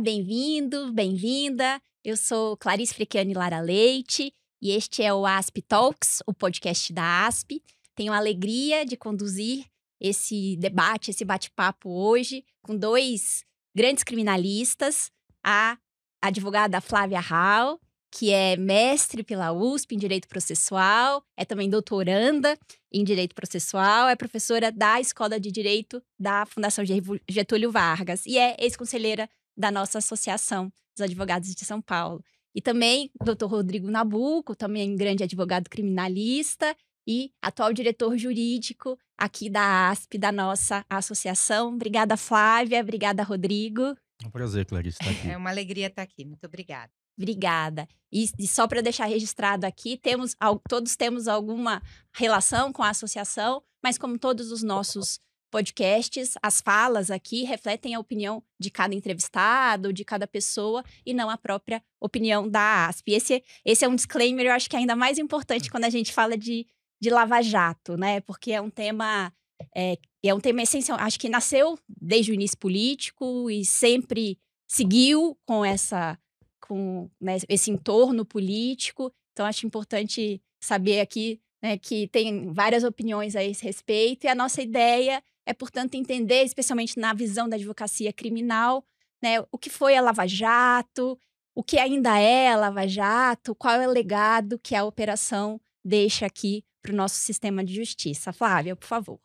bem-vindo, bem-vinda. Eu sou Clarice Frechiani Lara Leite e este é o ASP Talks, o podcast da ASP. Tenho a alegria de conduzir esse debate, esse bate-papo hoje com dois grandes criminalistas, a advogada Flávia Hall, que é mestre pela USP em Direito Processual, é também doutoranda em Direito Processual, é professora da Escola de Direito da Fundação Getúlio Vargas e é ex-conselheira da nossa Associação dos Advogados de São Paulo. E também Dr. Rodrigo Nabuco, também é grande advogado criminalista e atual diretor jurídico aqui da ASP, da nossa associação. Obrigada, Flávia. Obrigada, Rodrigo. É um prazer, Clarice, estar aqui. É uma alegria estar aqui. Muito obrigada. Obrigada. E, e só para deixar registrado aqui, temos todos temos alguma relação com a associação, mas como todos os nossos podcasts, as falas aqui refletem a opinião de cada entrevistado, de cada pessoa, e não a própria opinião da ASP. Esse, esse é um disclaimer, eu acho que é ainda mais importante hum. quando a gente fala de, de Lava Jato, né? Porque é um tema. É, é um tema essencial. Acho que nasceu desde o início político e sempre seguiu com essa com né, esse entorno político. Então, acho importante saber aqui né, que tem várias opiniões a esse respeito. E a nossa ideia é, portanto, entender, especialmente na visão da advocacia criminal, né, o que foi a Lava Jato, o que ainda é a Lava Jato, qual é o legado que a operação deixa aqui para o nosso sistema de justiça. Flávia, por favor.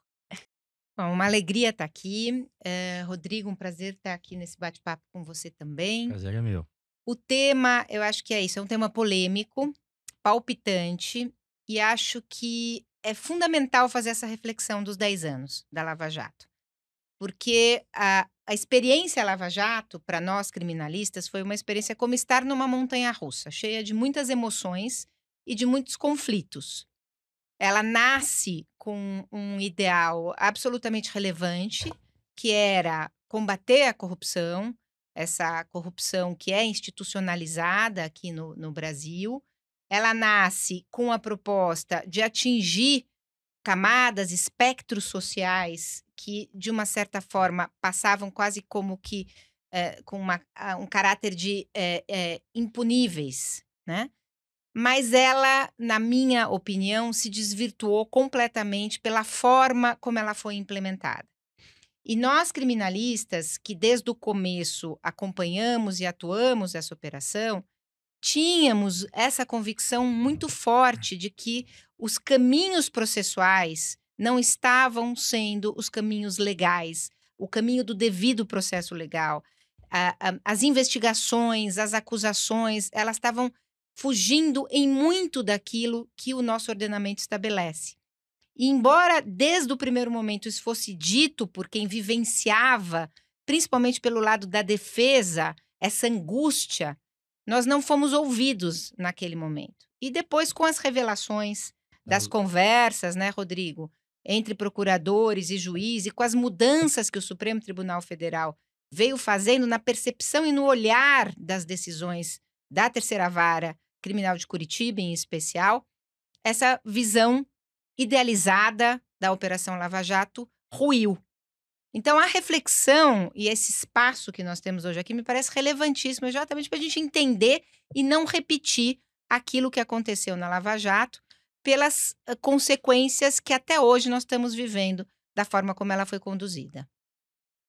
Bom, uma alegria estar tá aqui. Eh, Rodrigo, um prazer estar tá aqui nesse bate-papo com você também. Prazer é meu. O tema, eu acho que é isso, é um tema polêmico, palpitante, e acho que é fundamental fazer essa reflexão dos 10 anos da Lava Jato. Porque a, a experiência Lava Jato, para nós criminalistas, foi uma experiência como estar numa montanha russa, cheia de muitas emoções e de muitos conflitos. Ela nasce com um ideal absolutamente relevante, que era combater a corrupção, essa corrupção que é institucionalizada aqui no, no Brasil, ela nasce com a proposta de atingir camadas, espectros sociais que, de uma certa forma, passavam quase como que é, com uma, ah, um caráter de é, é, impuníveis, né? Mas ela, na minha opinião, se desvirtuou completamente pela forma como ela foi implementada. E nós, criminalistas, que desde o começo acompanhamos e atuamos essa operação, tínhamos essa convicção muito forte de que os caminhos processuais não estavam sendo os caminhos legais, o caminho do devido processo legal. as investigações, as acusações, elas estavam fugindo em muito daquilo que o nosso ordenamento estabelece. E embora desde o primeiro momento isso fosse dito por quem vivenciava, principalmente pelo lado da defesa, essa angústia nós não fomos ouvidos naquele momento. E depois, com as revelações das uhum. conversas, né, Rodrigo, entre procuradores e juízes, e com as mudanças que o Supremo Tribunal Federal veio fazendo na percepção e no olhar das decisões da terceira vara criminal de Curitiba, em especial, essa visão idealizada da Operação Lava Jato ruiu. Então, a reflexão e esse espaço que nós temos hoje aqui me parece relevantíssimo, exatamente para a gente entender e não repetir aquilo que aconteceu na Lava Jato, pelas ah, consequências que até hoje nós estamos vivendo da forma como ela foi conduzida.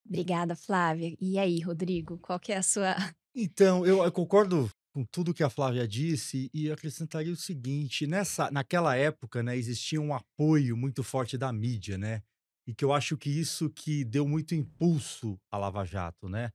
Obrigada, Flávia. E aí, Rodrigo, qual que é a sua. Então, eu, concordo com tudo que a Flávia disse e acrescentaria o seguinte: nessa, naquela época, né, existia um apoio muito forte da mídia, né? e que eu acho que isso que deu muito impulso à Lava Jato, né?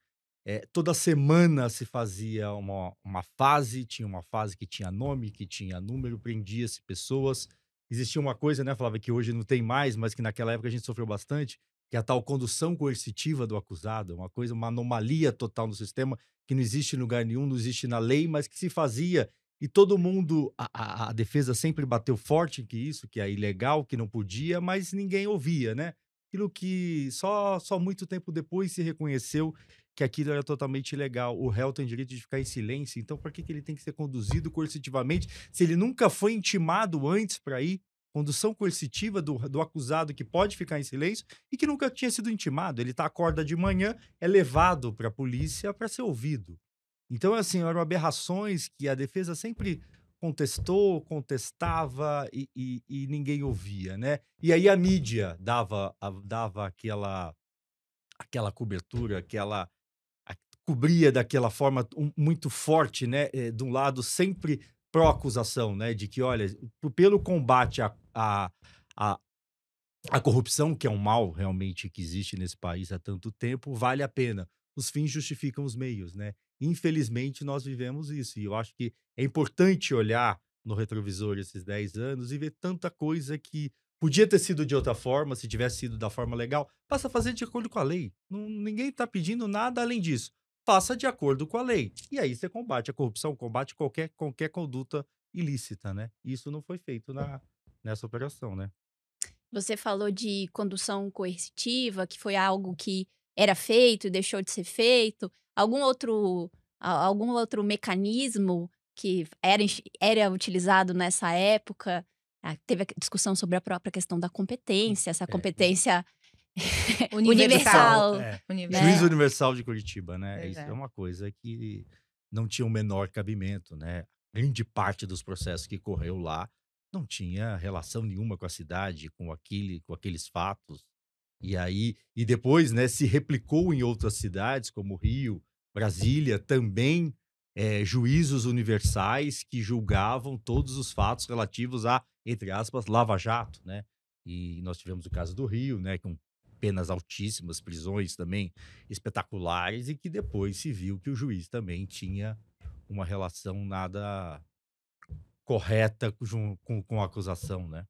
É, toda semana se fazia uma, uma fase, tinha uma fase que tinha nome, que tinha número, prendia-se pessoas. Existia uma coisa, né, Falava que hoje não tem mais, mas que naquela época a gente sofreu bastante, que é a tal condução coercitiva do acusado, uma coisa, uma anomalia total no sistema, que não existe em lugar nenhum, não existe na lei, mas que se fazia e todo mundo, a, a, defesa sempre bateu forte que isso, que é ilegal, que não podia, mas ninguém ouvia, né? Aquilo que só, só muito tempo depois se reconheceu que aquilo era totalmente ilegal. O réu tem direito de ficar em silêncio, então por que, que ele tem que ser conduzido coercitivamente se ele nunca foi intimado antes para ir? Condução coercitiva do, do acusado que pode ficar em silêncio e que nunca tinha sido intimado. Ele está acorda de manhã, é levado para a polícia para ser ouvido. Então, assim, eram aberrações que a defesa sempre contestou, contestava e, e, e ninguém ouvia, né? E aí a mídia dava, a, dava aquela, aquela cobertura, aquela cobria daquela forma um, muito forte, né? É, de um lado sempre pró-acusação, né? De que, olha, pelo combate à a, a, a corrupção, que é um mal realmente que existe nesse país há tanto tempo, vale a pena. Os fins justificam os meios, né? Infelizmente, nós vivemos isso. E eu acho que é importante olhar no retrovisor esses 10 anos e ver tanta coisa que podia ter sido de outra forma, se tivesse sido da forma legal. Passa a fazer de acordo com a lei. Não, ninguém está pedindo nada além disso. Faça de acordo com a lei. E aí você combate a corrupção, combate qualquer, qualquer conduta ilícita, né? Isso não foi feito na, nessa operação, né? Você falou de condução coercitiva, que foi algo que era feito e deixou de ser feito algum outro, algum outro mecanismo que era, era utilizado nessa época. Ah, teve a discussão sobre a própria questão da hum, competência, essa é, é. competência é. universal. É. Universal. Né? Juiz é. universal de Curitiba, né? Isso é uma coisa que não tinha o menor cabimento, né? Grande parte dos processos que correu lá não tinha relação nenhuma com a cidade, com aquele, com aqueles fatos. E aí, e depois, né, se replicou em outras cidades, como Rio, Brasília, também é, juízos universais que julgavam todos os fatos relativos a, entre aspas, Lava Jato, né? E nós tivemos o caso do Rio, né, com penas altíssimas, prisões também espetaculares, e que depois se viu que o juiz também tinha uma relação nada correta com, com, com a acusação, né?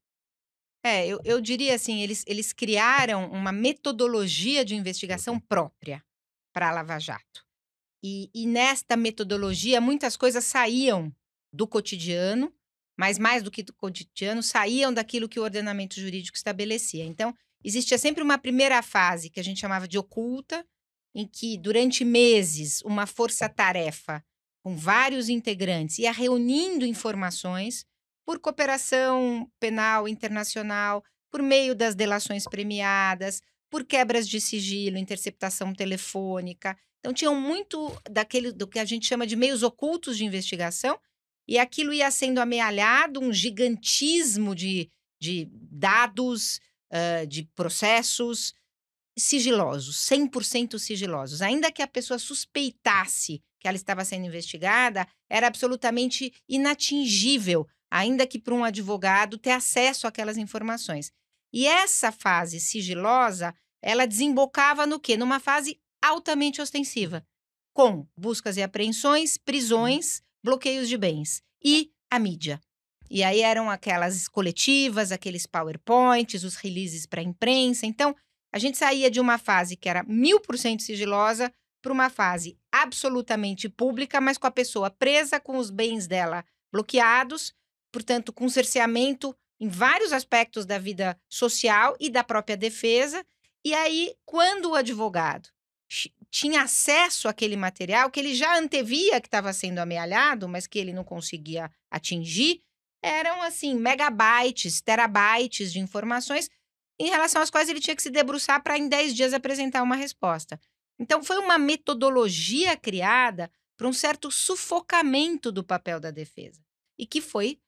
É, eu, eu diria assim, eles, eles criaram uma metodologia de investigação uhum. própria para a Lava Jato. E, e nesta metodologia, muitas coisas saíam do cotidiano, mas mais do que do cotidiano, saíam daquilo que o ordenamento jurídico estabelecia. Então, existia sempre uma primeira fase, que a gente chamava de oculta, em que, durante meses, uma força-tarefa com vários integrantes ia reunindo informações por cooperação penal internacional, por meio das delações premiadas, por quebras de sigilo, interceptação telefônica. Então, tinham muito daquele do que a gente chama de meios ocultos de investigação, e aquilo ia sendo amealhado um gigantismo de, de dados, uh, de processos sigilosos, 100% sigilosos. Ainda que a pessoa suspeitasse que ela estava sendo investigada, era absolutamente inatingível ainda que para um advogado ter acesso àquelas informações. E essa fase sigilosa, ela desembocava no quê? Numa fase altamente ostensiva, com buscas e apreensões, uhum. prisões, bloqueios de bens e a mídia. E aí eram aquelas coletivas, aqueles PowerPoints, os releases para a imprensa. Então, a gente saía de uma fase que era mil por cento sigilosa para uma fase absolutamente pública, mas com a pessoa presa, com os bens dela bloqueados portanto, com cerceamento em vários aspectos da vida social e da própria defesa. E aí, quando o advogado tinha acesso àquele material que ele já antevia que estava sendo amealhado, mas que ele não conseguia atingir, eram assim megabytes, terabytes de informações em relação às quais ele tinha que se debruçar para em 10 dias apresentar uma resposta. Então foi uma metodologia criada para um certo sufocamento do papel da defesa e que foi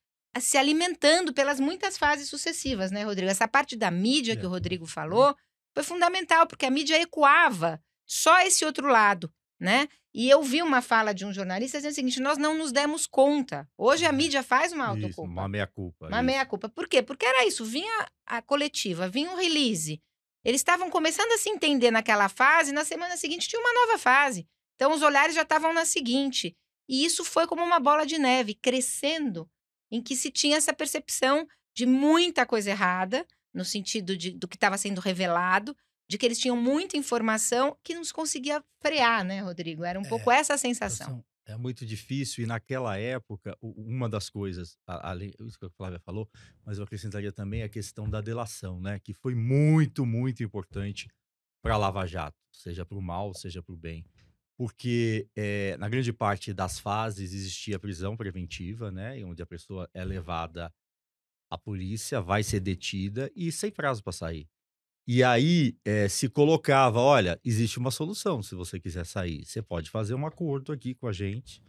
se alimentando pelas muitas fases sucessivas, né, Rodrigo? Essa parte da mídia é. que o Rodrigo uhum. falou foi fundamental, porque a mídia ecoava só esse outro lado, né? E eu vi uma fala de um jornalista dizendo o seguinte: nós não nos demos conta. Hoje a uhum. mídia faz uma autoculpa. Isso, uma meia-culpa. Uma meia-culpa. Por quê? Porque era isso: vinha a coletiva, vinha o release. Eles estavam começando a se entender naquela fase, na semana seguinte tinha uma nova fase. Então os olhares já estavam na seguinte. E isso foi como uma bola de neve, crescendo em que se tinha essa percepção de muita coisa errada, no sentido de, do que estava sendo revelado, de que eles tinham muita informação que não se conseguia frear, né, Rodrigo? Era um é, pouco essa a sensação. É muito difícil, e naquela época, uma das coisas, além disso que a Flávia falou, mas eu acrescentaria também a questão da delação, né? Que foi muito, muito importante para a Lava Jato, seja para o mal, seja para o bem porque é, na grande parte das fases existia prisão preventiva, né, onde a pessoa é levada à polícia, vai ser detida e sem prazo para sair. E aí é, se colocava, olha, existe uma solução se você quiser sair, você pode fazer um acordo aqui com a gente.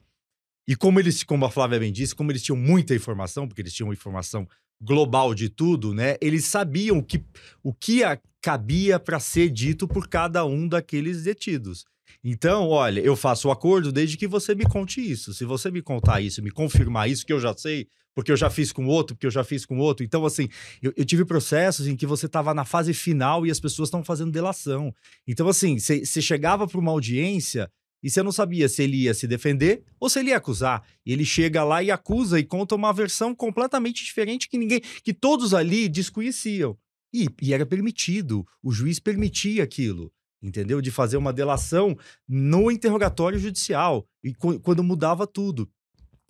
E como eles, como a Flávia bem disse, como eles tinham muita informação, porque eles tinham informação global de tudo, né? Eles sabiam que, o que cabia para ser dito por cada um daqueles detidos. Então, olha, eu faço o acordo desde que você me conte isso. Se você me contar isso, me confirmar isso, que eu já sei, porque eu já fiz com outro, porque eu já fiz com outro. Então, assim, eu, eu tive processos em que você estava na fase final e as pessoas estão fazendo delação. Então, assim, você chegava para uma audiência e você não sabia se ele ia se defender ou se ele ia acusar. E ele chega lá e acusa e conta uma versão completamente diferente que ninguém, que todos ali desconheciam. e, e era permitido, o juiz permitia aquilo entendeu? De fazer uma delação no interrogatório judicial, e quando mudava tudo.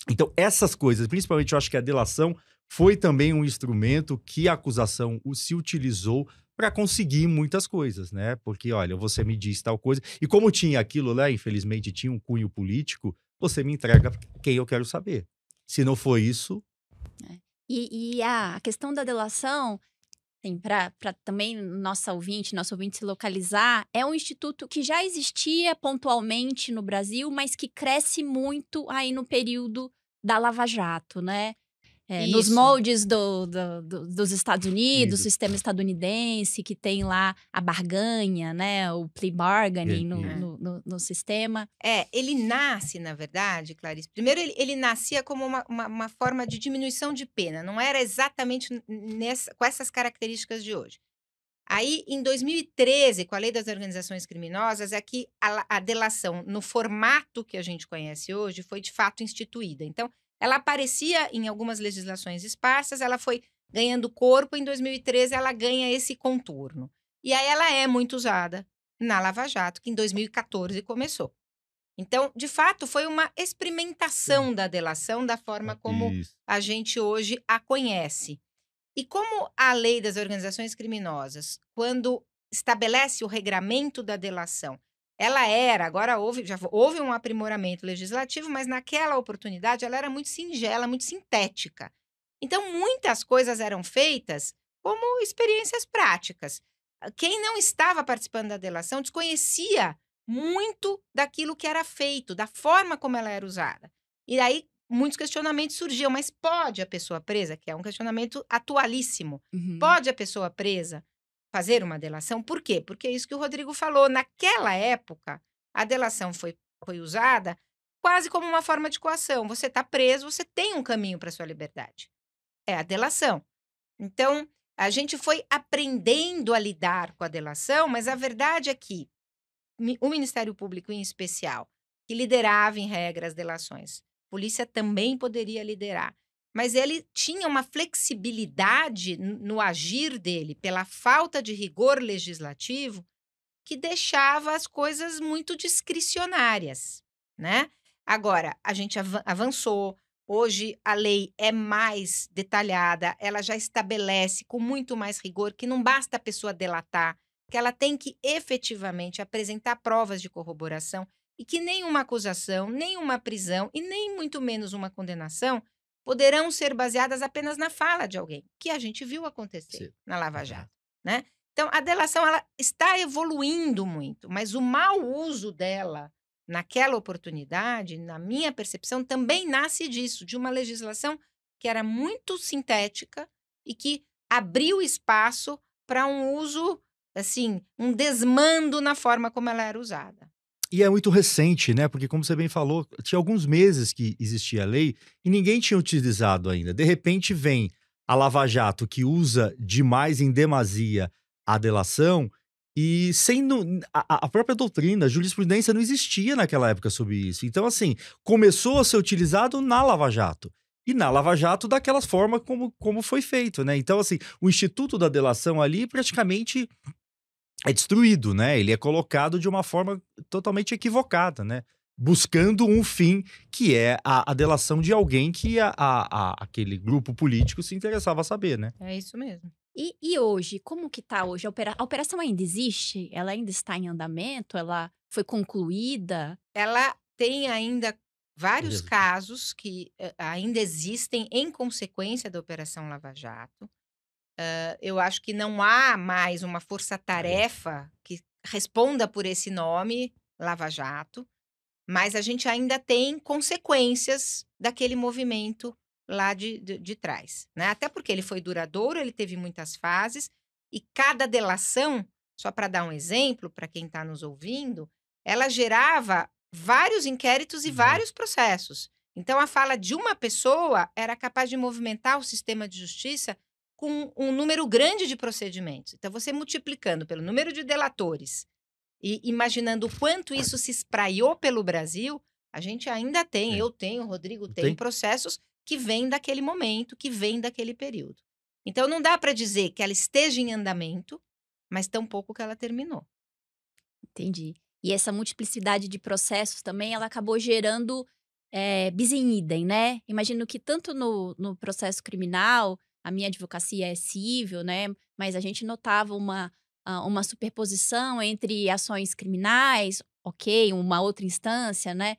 Então, essas coisas, principalmente eu acho que a delação foi também um instrumento que a acusação se utilizou para conseguir muitas coisas, né? Porque, olha, você me diz tal coisa. E como tinha aquilo lá, né? infelizmente, tinha um cunho político, você me entrega quem eu quero saber. Se não for isso. É. E, e a questão da delação tem para também nossa ouvinte, nosso ouvinte se localizar, é um instituto que já existia pontualmente no Brasil, mas que cresce muito aí no período da Lava Jato, né? É, nos moldes do, do, do, dos Estados Unidos, Isso. sistema estadunidense, que tem lá a barganha, né? O plea bargaining no, no, no, no, sistema. É, ele nasce, na verdade, Clarice. Primeiro, ele, ele nascia como uma, uma, uma, forma de diminuição de pena. Não era exatamente nessa, com essas características de hoje. Aí, em 2013, com a Lei das Organizações Criminosas, é que a, a delação, no formato que a gente conhece hoje, foi de fato instituída. Então, ela aparecia em algumas legislações esparsas, ela foi ganhando corpo, em 2013 ela ganha esse contorno. E aí ela é muito usada na Lava Jato, que em 2014 começou. Então, de fato, foi uma experimentação da delação da forma ah, como Isso. a gente hoje a conhece. E como a lei das organizações criminosas, quando estabelece o regramento da delação, ela era, agora houve, já houve um aprimoramento legislativo, mas naquela oportunidade ela era muito singela, muito sintética. Então, muitas coisas eram feitas como experiências práticas. Ah, quem não estava participando da delação desconhecia muito daquilo que era feito, da forma como ela era usada. E aí muitos questionamentos surgiam, mas pode a pessoa presa, que é um questionamento atualíssimo, uhum. pode a pessoa presa fazer uma delação. Por quê? Porque é isso que o Rodrigo falou. Naquela época, a delação foi, foi usada quase como uma forma de coação. Você está preso, você tem um caminho para sua liberdade. É a delação. Então, a gente foi aprendendo a lidar com a delação, mas a verdade é que o Ministério Público, em especial, que liderava em regras delações, a polícia também poderia liderar mas ele tinha uma flexibilidade no agir dele pela falta de rigor legislativo que deixava as coisas muito discricionárias, né? Agora, a gente avançou, hoje a lei é mais detalhada, ela já estabelece com muito mais rigor que não basta a pessoa delatar, que ela tem que efetivamente apresentar provas de corroboração e que nenhuma acusação, nenhuma prisão e nem muito menos uma condenação poderão ser baseadas apenas na fala de alguém, que a gente viu acontecer Sim. na Lava Jato, né? Então, a delação ela está evoluindo muito, mas o mau uso dela naquela oportunidade, na minha percepção, também nasce disso, de uma legislação que era muito sintética e que abriu espaço para um uso, assim, um desmando na forma como ela era usada e é muito recente, né? Porque, como você bem falou, tinha alguns meses que existia a lei e ninguém tinha utilizado ainda. De repente vem a Lava Jato, que usa demais em demasia a delação, e sendo a, a própria doutrina, a jurisprudência não existia naquela época sobre isso. Então, assim, começou a ser utilizado na Lava Jato. E na Lava Jato, daquela forma como, como foi feito, né? Então, assim, o Instituto da Delação ali praticamente é destruído, né? Ele é colocado de uma forma totalmente equivocada, né? Buscando um fim que é a, a delação de alguém que a, a, aquele grupo político se interessava a saber, né? É isso mesmo. E, e hoje, como que tá hoje? A, opera... a operação ainda existe? Ela ainda está em andamento? Ela foi concluída? Ela tem ainda vários casos que eh, ainda existem em consequência da Operação Lava Jato. Uh, eu acho que não há mais uma força-tarefa que responda por esse nome, Lava Jato, mas a gente ainda tem consequências daquele movimento lá de, de, de trás. Né? Até porque ele foi duradouro, ele teve muitas fases, e cada delação, só para dar um exemplo para quem está nos ouvindo, ela gerava vários inquéritos e uhum. vários processos. Então, a fala de uma pessoa era capaz de movimentar o sistema de justiça com um número grande de procedimentos. Então, você multiplicando pelo número de delatores e imaginando o quanto isso se espraiou pelo Brasil, a gente ainda tem, é. eu tenho, o Rodrigo tem, tem, processos que vêm daquele momento, que vêm daquele período. Então, não dá para dizer que ela esteja em andamento, mas tampouco que ela terminou. Entendi. E essa multiplicidade de processos também, ela acabou gerando é, eh, bis in idem, né? Imagino que tanto no, no processo criminal a minha advocacia é civil, né? Mas a gente notava uma, ah, uma superposição entre ações criminais, ok, uma outra instância, né?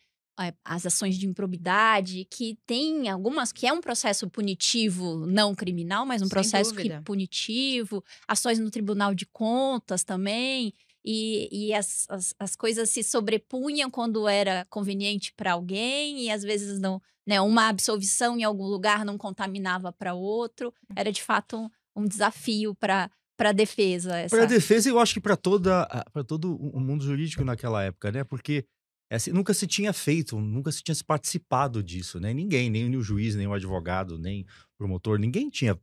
As ações de improbidade, que tem algumas, que é um processo punitivo não criminal, mas um Sem processo que, punitivo, ações no Tribunal de Contas também e, e as, as, as coisas se sobrepunham quando era conveniente para alguém, e às vezes não, né, uma absolvição em algum lugar não contaminava para outro. Hum. Era de fato um, um desafio para para defesa para defesa eu acho que para toda para todo o mundo jurídico naquela época né porque essa assim, nunca se tinha feito nunca se tinha participado disso né ninguém nem o juiz nem o advogado nem o promotor ninguém tinha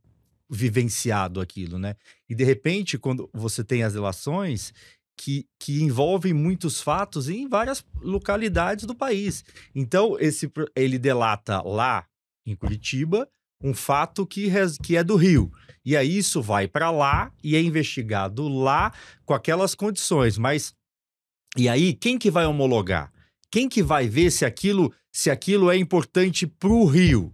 vivenciado aquilo né e de repente quando você tem as relações que, que envolvem muitos fatos em várias localidades do país. Então, esse ele delata lá em Curitiba um fato que, que é do Rio. E aí isso vai para lá e é investigado lá com aquelas condições. Mas e aí quem que vai homologar? Quem que vai ver se aquilo se aquilo é importante para o Rio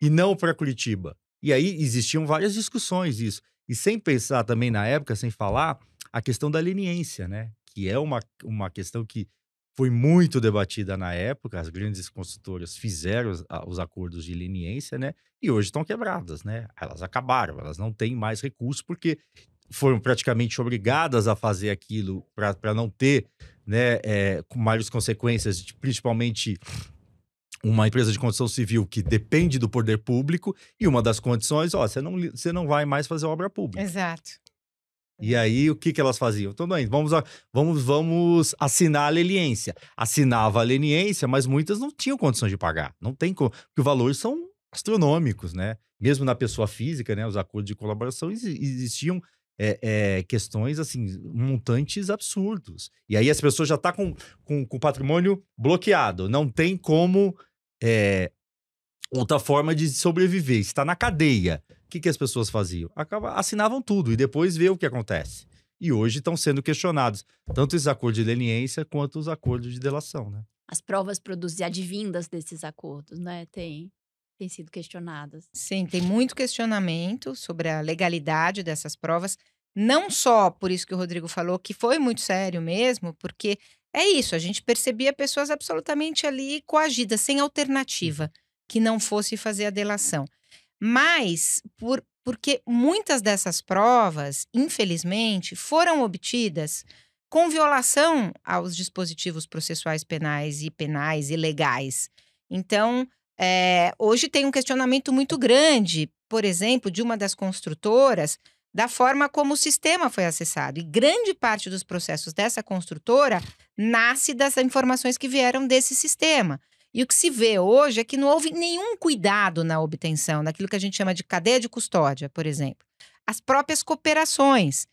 e não para Curitiba? E aí existiam várias discussões isso. E sem pensar também na época, sem falar a questão da leniência, né? Que é uma, uma questão que foi muito debatida na época, as grandes consultoras fizeram os, os, acordos de leniência, né? E hoje estão quebradas, né? Elas acabaram, elas não têm mais recurso porque foram praticamente obrigadas a fazer aquilo para não ter né, é, maiores consequências, principalmente uma empresa de construção civil que depende do poder público e uma das condições, ó, você não, você não vai mais fazer obra pública. Exato. E aí, o que, que elas faziam? Tudo então, bem, vamos, vamos, vamos assinar a leniência. Assinava a leniência, mas muitas não tinham condições de pagar. Não tem como, porque os valores são astronômicos, né? Mesmo na pessoa física, né? Os acordos de colaboração existiam é, é, questões, assim, montantes absurdos. E aí as pessoas já estão tá com, com, com, o patrimônio bloqueado. Não tem como é, outra forma de sobreviver. Está na cadeia que, que as pessoas faziam? Acaba, assinavam tudo e depois vê o que acontece. E hoje estão sendo questionados tanto os acordos de leniência quanto os acordos de delação, né? As provas produzidas advindas desses acordos, né? Tem têm sido questionadas. Sim, tem muito questionamento sobre a legalidade dessas provas. Não só por isso que o Rodrigo falou, que foi muito sério mesmo, porque é isso, a gente percebia pessoas absolutamente ali coagidas, sem alternativa, uhum. que não fosse fazer a delação. Mas por, porque muitas dessas provas, infelizmente, foram obtidas com violação aos dispositivos processuais penais e penais e legais. Então, é, hoje tem um questionamento muito grande, por exemplo, de uma das construtoras, da forma como o sistema foi acessado. E grande parte dos processos dessa construtora nasce das informações que vieram desse sistema. E o que se vê hoje é que não houve nenhum cuidado na obtenção daquilo que a gente chama de cadeia de custódia, por exemplo. As próprias cooperações.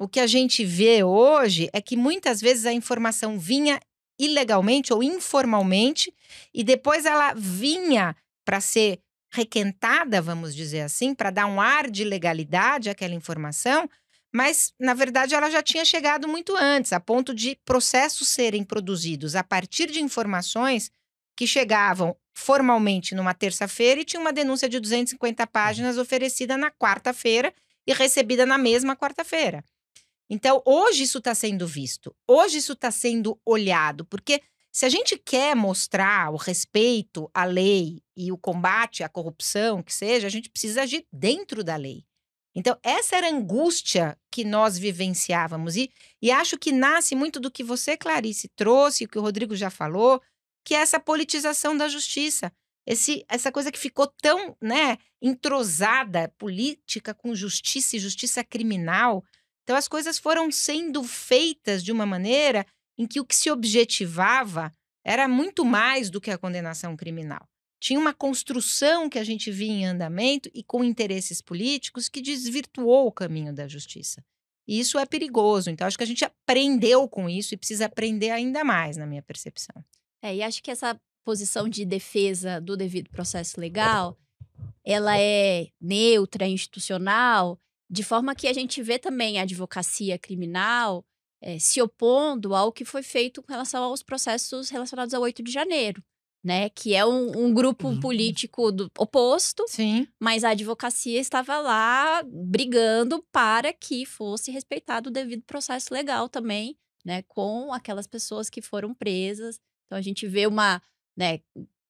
O que a gente vê hoje é que muitas vezes a informação vinha ilegalmente ou informalmente e depois ela vinha para ser requentada, vamos dizer assim, para dar um ar de legalidade àquela informação, mas na verdade ela já tinha chegado muito antes, a ponto de processos serem produzidos a partir de informações que chegavam formalmente numa terça-feira e tinha uma denúncia de 250 uhum. páginas oferecida na quarta-feira e recebida na mesma quarta-feira. Então, hoje isso está sendo visto, hoje isso está sendo olhado, porque se a gente quer mostrar o respeito à lei e o combate à corrupção, que seja, a gente precisa agir dentro da lei. Então, essa era a angústia que nós vivenciávamos. E, e acho que nasce muito do que você, Clarice, trouxe, o que o Rodrigo já falou, que é essa politização da justiça. Esse, essa coisa que ficou tão né, entrosada, política com justiça e justiça criminal. Então, as coisas foram sendo feitas de uma maneira em que o que se objetivava era muito mais do que a condenação criminal. Tinha uma construção que a gente via em andamento e com interesses políticos que desvirtuou o caminho da justiça. E isso é perigoso. Então, acho que a gente aprendeu com isso e precisa aprender ainda mais, na minha percepção. É, e acho que essa posição de defesa do devido processo legal, ela é neutra, institucional, de forma que a gente vê também a advocacia criminal é, se opondo ao que foi feito com relação aos processos relacionados ao 8 de janeiro. Né, que é um, um grupo uhum. político do, oposto, Sim. mas a advocacia estava lá brigando para que fosse respeitado o devido processo legal também, né, com aquelas pessoas que foram presas então a gente vê uma, né,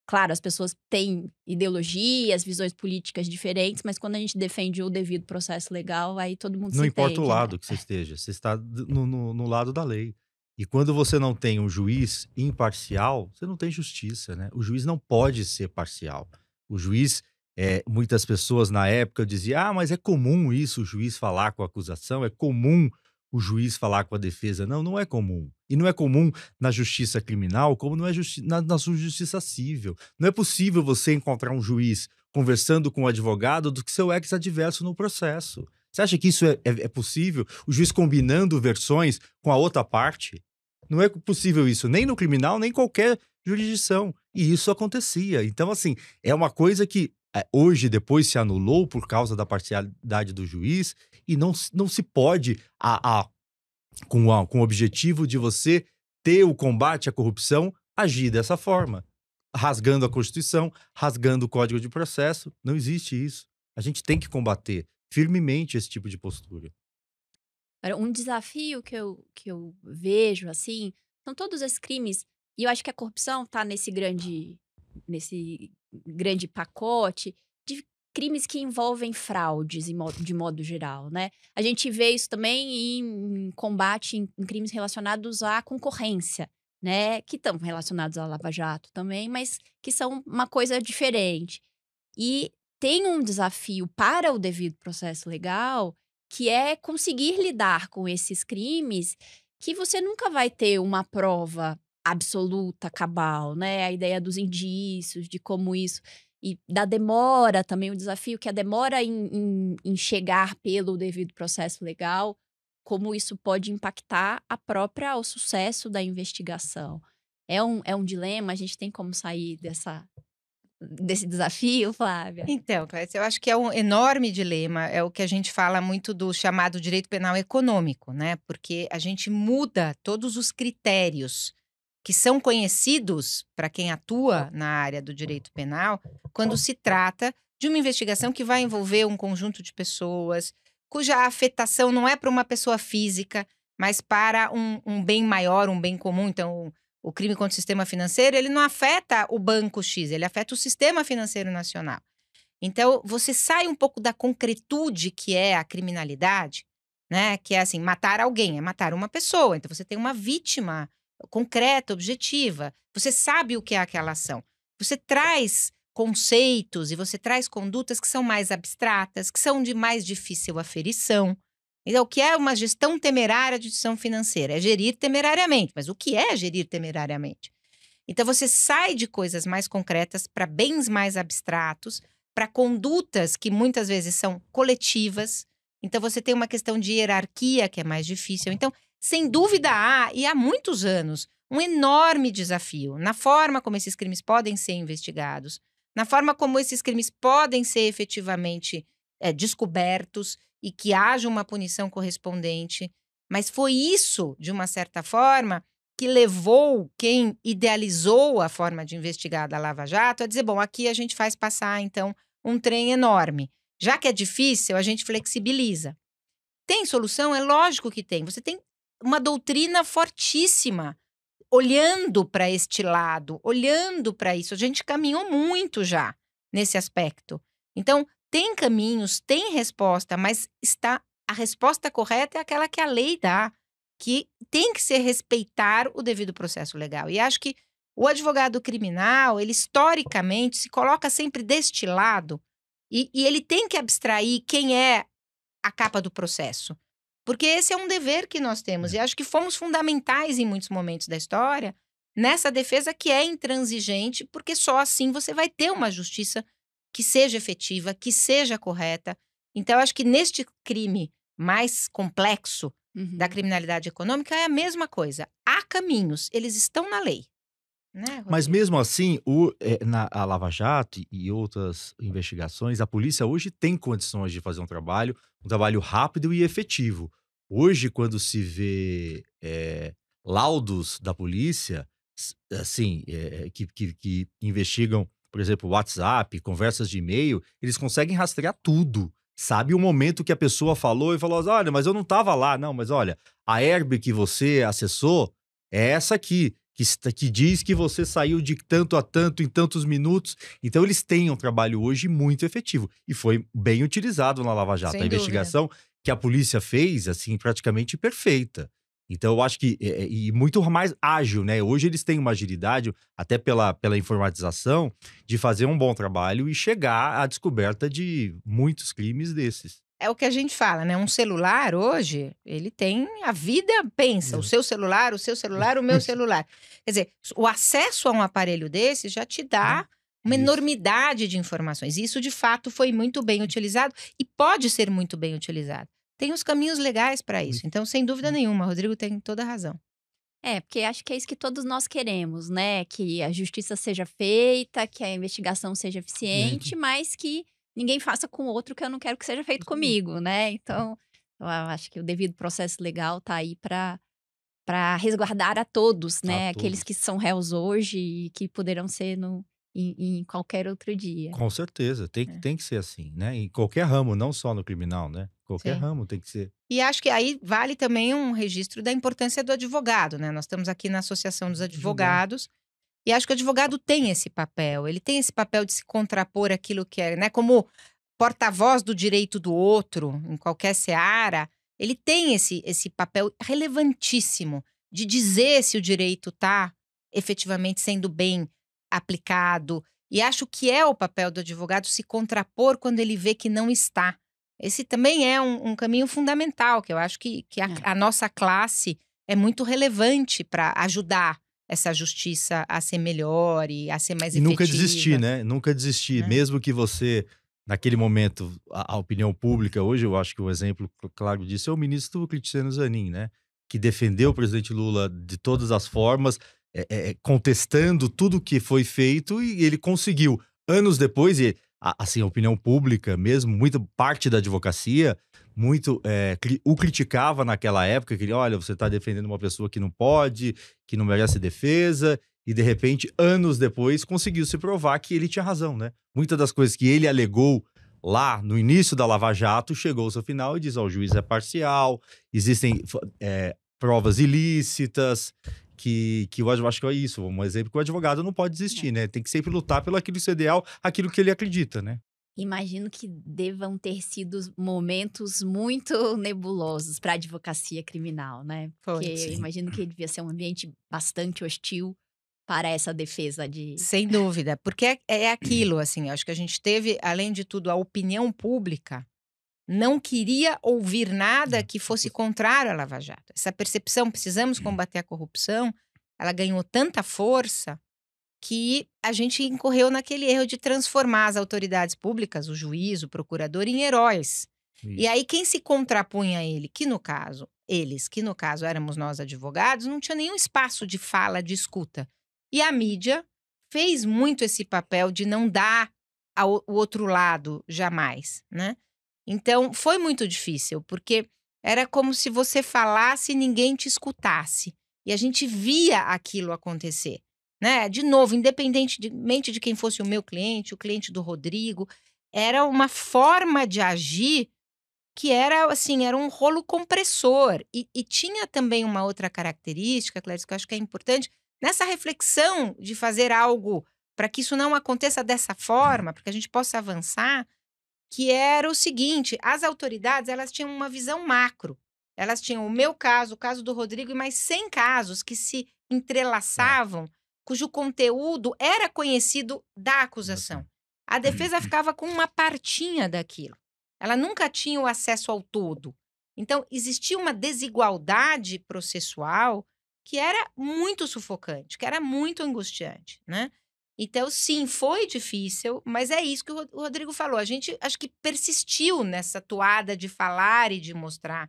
claro, as pessoas têm ideologias, visões políticas diferentes, mas quando a gente defende o devido processo legal, aí todo mundo Não importa entende, o né? lado né? que você é. esteja, você está no, no, no, lado da lei. E quando você não tem um juiz imparcial, você não tem justiça, né? O juiz não pode ser parcial. O juiz, é, muitas pessoas na época diziam, ah, mas é comum isso, o juiz falar com a acusação, é comum o juiz falar com a defesa. Não, não é comum. E não é comum na justiça criminal, como não é justi na, na justiça civil. Não é possível você encontrar um juiz conversando com o um advogado do que seu ex-adverso no processo. Você acha que isso é, é, é possível? O juiz combinando versões com a outra parte? Não é possível isso, nem no criminal, nem em qualquer jurisdição. E isso acontecia. Então, assim, é uma coisa que hoje depois se anulou por causa da parcialidade do juiz e não, não se pode a, a com, a, com o objetivo de você ter o combate à corrupção agir dessa forma, rasgando a Constituição, rasgando o Código de Processo. Não existe isso. A gente tem que combater firmemente esse tipo de postura. Um desafio que eu, que eu vejo, assim, são todos esses crimes, e eu acho que a corrupção está nesse grande, nesse grande pacote de crimes que envolvem fraudes de modo geral, né? A gente vê isso também em combate em crimes relacionados à concorrência. Né, que estão relacionados à Lava Jato também, mas que são uma coisa diferente. E tem um desafio para o devido processo legal, que é conseguir lidar com esses crimes, que você nunca vai ter uma prova absoluta, cabal, né? A ideia dos indícios, de como isso. E da demora também, o desafio que a demora em, em, em chegar pelo devido processo legal, como isso pode impactar a própria, o sucesso da investigação. É um, é um dilema, a gente tem como sair dessa, desse desafio, Flávia? Então, Clécia, eu acho que é um enorme dilema, é o que a gente fala muito do chamado direito penal econômico, né? Porque a gente muda todos os critérios que são conhecidos para quem atua na área do direito penal quando se trata de uma investigação que vai envolver um conjunto de pessoas cuja afetação não é para uma pessoa física, mas para um, um bem maior, um bem comum. Então, o, crime contra o sistema financeiro ele não afeta o banco X, ele afeta o sistema financeiro nacional. Então, você sai um pouco da concretude que é a criminalidade, né? Que é assim, matar alguém, é matar uma pessoa. Então, você tem uma vítima concreta, objetiva. Você sabe o que é aquela ação. Você traz conceitos e você traz condutas que são mais abstratas, que são de mais difícil aferição. Então, o que é uma gestão temerária de decisão financeira? É gerir temerariamente. Mas o que é gerir temerariamente? Então, você sai de coisas mais concretas para bens mais abstratos, para condutas que muitas vezes são coletivas. Então, você tem uma questão de hierarquia que é mais difícil. Então, sem dúvida há, e há muitos anos, um enorme desafio na forma como esses crimes podem ser investigados, na forma como esses crimes podem ser efetivamente é, descobertos e que haja uma punição correspondente. Mas foi isso, de uma certa forma, que levou quem idealizou a forma de investigar da Lava Jato a dizer: bom, aqui a gente faz passar, então, um trem enorme. Já que é difícil, a gente flexibiliza. Tem solução? É lógico que tem. Você tem uma doutrina fortíssima, olhando para este lado, olhando para isso. A gente caminhou muito já nesse aspecto. Então, tem caminhos, tem resposta, mas está a resposta correta é aquela que a lei dá, que tem que ser respeitar o devido processo legal. E acho que o advogado criminal, ele historicamente se coloca sempre deste lado e, e ele tem que abstrair quem é a capa do processo. Porque esse é um dever que nós temos. E é. acho que fomos fundamentais em muitos momentos da história nessa defesa que é intransigente, porque só assim você vai ter uma justiça que seja efetiva, que seja correta. Então, acho que neste crime mais complexo uhum. da criminalidade econômica é a mesma coisa. Há caminhos, eles estão na lei. Né, Mas mesmo assim, o, é, na, a Lava Jato e outras investigações, a polícia hoje tem condições de fazer um trabalho, um trabalho rápido e efetivo. Hoje, quando se vê é, laudos da polícia, assim, é, é, que, que, que investigam, por exemplo, WhatsApp, conversas de e-mail, eles conseguem rastrear tudo sabe o momento que a pessoa falou e falou: assim, olha, mas eu não estava lá, não, mas olha, a herb que você acessou é essa aqui que, que diz que você saiu de tanto a tanto em tantos minutos. Então, eles têm um trabalho hoje muito efetivo e foi bem utilizado na Lava Jato. Sem a dúvida. investigação que a polícia fez, assim, praticamente perfeita. Então, eu acho que. E, é, é, e muito mais ágil, né? Hoje eles têm uma agilidade, até pela, pela informatização, de fazer um bom trabalho e chegar à descoberta de muitos crimes desses é o que a gente fala, né? Um celular hoje, ele tem a vida, pensa, o hum. seu celular, o seu celular, o meu celular. Quer dizer, o acesso a um aparelho desse já te dá hum, uma enormidade de informações. Isso, de fato, foi muito bem utilizado e pode ser muito bem utilizado. Tem os caminhos legais para isso. Então, sem dúvida nenhuma, Rodrigo tem toda a razão. É, porque acho que é isso que todos nós queremos, né? Que a justiça seja feita, que a investigação seja eficiente, mas que ninguém faça com outro que eu não quero que seja feito uhum. comigo, né? Então, eu acho que o devido processo legal tá aí para para resguardar a todos, né? A todos. Aqueles que são réus hoje e que poderão ser no, em, em qualquer outro dia. Com certeza, tem, é. tem que ser assim, né? Em qualquer ramo, não só no criminal, né? Qualquer Sim. ramo tem que ser. E acho que aí vale também um registro da importância do advogado, né? Nós estamos aqui na Associação dos uhum. Advogados. E acho que o advogado tem esse papel. Ele tem esse papel de se contrapor aquilo que é, né? Como porta-voz do direito do outro, em qualquer seara, ele tem esse, esse papel relevantíssimo de dizer se o direito está efetivamente sendo bem aplicado. E acho que é o papel do advogado se contrapor quando ele vê que não está. Esse também é um, um caminho fundamental, que eu acho que, que a, é. a nossa classe é muito relevante para ajudar essa justiça a ser melhor e a ser mais e nunca desistir, né? Nunca desistir, né? mesmo que você naquele momento a, a, opinião pública hoje, eu acho que o exemplo claro disso é o ministro Cristiano Zanin, né? Que defendeu o presidente Lula de todas as formas, é, é, é contestando tudo que foi feito e ele conseguiu anos depois e assim, a opinião pública mesmo, muita parte da advocacia, muito é, o criticava naquela época, que olha, você está defendendo uma pessoa que não pode, que não merece defesa, e de repente, anos depois, conseguiu se provar que ele tinha razão, né? Muitas das coisas que ele alegou lá no início da Lava Jato, chegou ao seu final e diz, ó, oh, o juiz é parcial, existem é, provas ilícitas, que, que eu acho que é isso. Um exemplo que o advogado não pode desistir, é. né? Tem que sempre lutar pelo aquilo seu ideal, aquilo que ele acredita, né? Imagino que devam ter sido momentos muito nebulosos para a advocacia criminal, né? Porque eu imagino que devia ser um ambiente bastante hostil para essa defesa de. Sem dúvida, porque é, é aquilo, assim, acho que a gente teve, além de tudo, a opinião pública não queria ouvir nada hum. que fosse contrário à Lava Jato. Essa percepção, precisamos hum. combater a corrupção, ela ganhou tanta força que a gente incorreu naquele erro de transformar as autoridades públicas, o juiz, o procurador, em heróis. Isso. E aí quem se contrapunha a ele, que no caso, eles, que no caso éramos nós advogados, não tinha nenhum espaço de fala, de escuta. E a mídia fez muito esse papel de não dar ao, o outro lado jamais, né? Então, foi muito difícil, porque era como se você falasse e ninguém te escutasse. E a gente via aquilo acontecer. Né? De novo, independentemente de quem fosse o meu cliente, o cliente do Rodrigo, era uma forma de agir que era assim, era um rolo compressor. E, e tinha também uma outra característica, Clérice, que eu acho que é importante, nessa reflexão de fazer algo para que isso não aconteça dessa forma, para que a gente possa avançar, que era o seguinte: as autoridades elas tinham uma visão macro. Elas tinham o meu caso, o caso do Rodrigo e mais 100 casos que se tá. entrelaçavam, cujo conteúdo era conhecido da acusação. A uhum, defesa uhum. ficava com uma partinha daquilo. Ela nunca tinha o acesso ao todo. Então, existia uma desigualdade processual que era muito sufocante, que era muito angustiante, né? Então, sim, foi difícil, mas é isso que o Rodrigo falou. A gente acho que persistiu nessa toada de falar e de mostrar.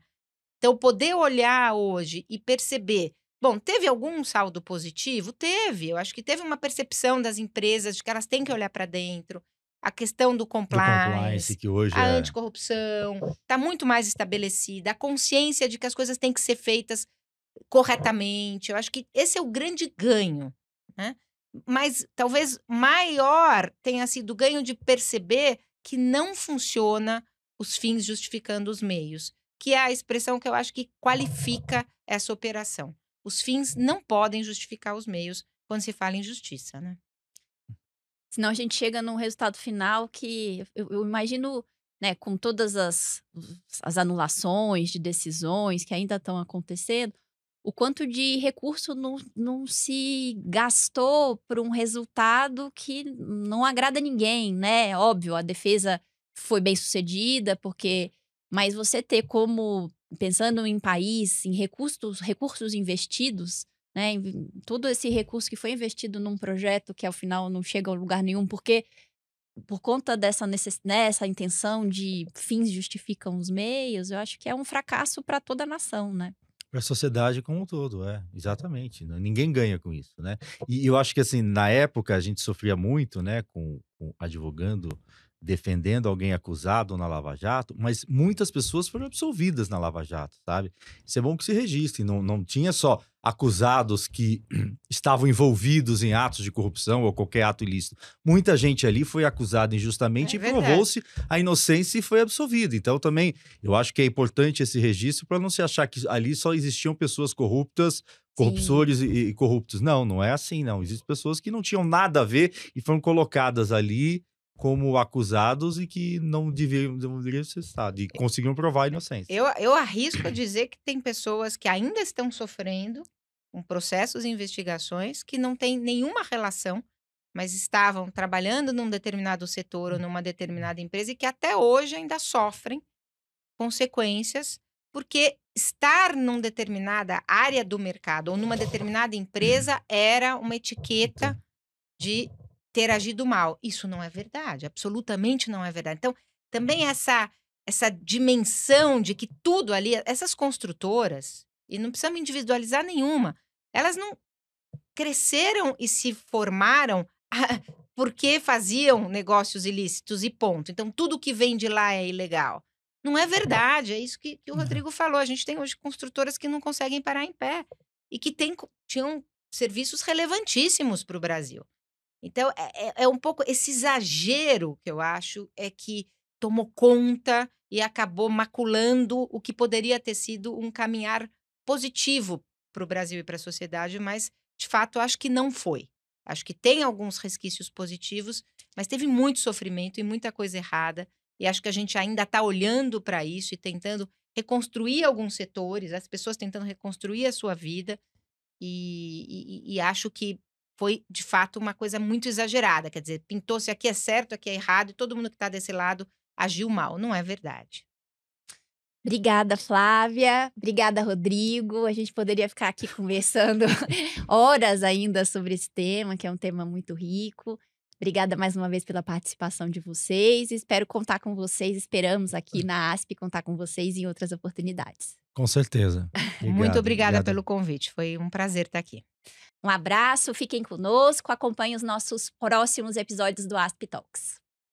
Então, poder olhar hoje e perceber. Bom, teve algum saldo positivo? Teve. Eu acho que teve uma percepção das empresas de que elas têm que olhar para dentro. A questão do compliance, do compliance que hoje a é... anticorrupção está muito mais estabelecida. A consciência de que as coisas têm que ser feitas corretamente. Eu acho que esse é o grande ganho. Né? mas talvez maior tenha sido o ganho de perceber que não funciona os fins justificando os meios, que é a expressão que eu acho que qualifica essa operação. Os fins não podem justificar os meios quando se fala em justiça, né? Senão a gente chega num resultado final que eu, eu imagino, né, com todas as, as anulações de decisões que ainda estão acontecendo, o quanto de recurso não, não se gastou para um resultado que não agrada ninguém, né? Óbvio, a defesa foi bem sucedida, porque. Mas você ter como, pensando em país, em recursos, recursos investidos, né? Todo esse recurso que foi investido num projeto que ao final não chega a lugar nenhum, porque por conta dessa necess... Né? essa intenção de fins justificam os meios, eu acho que é um fracasso para toda a nação, né? Para a sociedade como um todo, é, é. exatamente. Né, ninguém ganha com isso, né? E eu acho que, assim, na época a gente sofria muito, né, com, com advogando, defendendo alguém acusado na Lava Jato, mas muitas pessoas foram absolvidas na Lava Jato, sabe? Isso é bom que se registre, não, não tinha só acusados que estavam envolvidos em atos de corrupção ou qualquer ato ilícito. Muita gente ali foi acusada injustamente é e provou-se a inocência e foi absolvida. Então também eu acho que é importante esse registro para não se achar que ali só existiam pessoas corruptas, corruptores e, corruptos. Não, não é assim, não. Existem pessoas que não tinham nada a ver e foram colocadas ali como acusados e que não deveriam, não deveriam ser estado e conseguiram provar a inocência. Eu, eu arrisco dizer que tem pessoas que ainda estão sofrendo com processos e investigações que não têm nenhuma relação, mas estavam trabalhando num determinado setor ou numa determinada empresa e que até hoje ainda sofrem consequências porque estar numa determinada área do mercado ou numa determinada empresa era uma etiqueta de ter agido mal. Isso não é verdade, absolutamente não é verdade. Então, também uhum. essa essa dimensão de que tudo ali, essas construtoras, e não precisamos individualizar nenhuma, elas não cresceram e se formaram porque faziam negócios ilícitos e ponto. Então, tudo que vem de lá é ilegal. Não é verdade, é isso que, que o uhum. Rodrigo falou. A gente tem hoje construtoras que não conseguem parar em pé e que tem, tinham serviços relevantíssimos para o Brasil. Então, é, é, é um pouco esse exagero que eu acho é que tomou conta e acabou maculando o que poderia ter sido um caminhar positivo para o Brasil e para a sociedade, mas de fato acho que não foi. Acho que tem alguns resquícios positivos, mas teve muito sofrimento e muita coisa errada. E acho que a gente ainda está olhando para isso e tentando reconstruir alguns setores, as pessoas tentando reconstruir a sua vida. E, e, e acho que foi de fato uma coisa muito exagerada. Quer dizer, pintou-se aqui é certo, aqui é errado, e todo mundo que está desse lado agiu mal. Não é verdade. Obrigada, Flávia. Obrigada, Rodrigo. A gente poderia ficar aqui conversando horas ainda sobre esse tema, que é um tema muito rico. Obrigada mais uma vez pela participação de vocês. Espero contar com vocês. Esperamos aqui na ASP contar com vocês em outras oportunidades. Com certeza. Obrigado, Muito obrigada obrigado. pelo convite. Foi um prazer estar aqui. Um abraço, fiquem conosco, acompanhem os nossos próximos episódios do ASP Talks.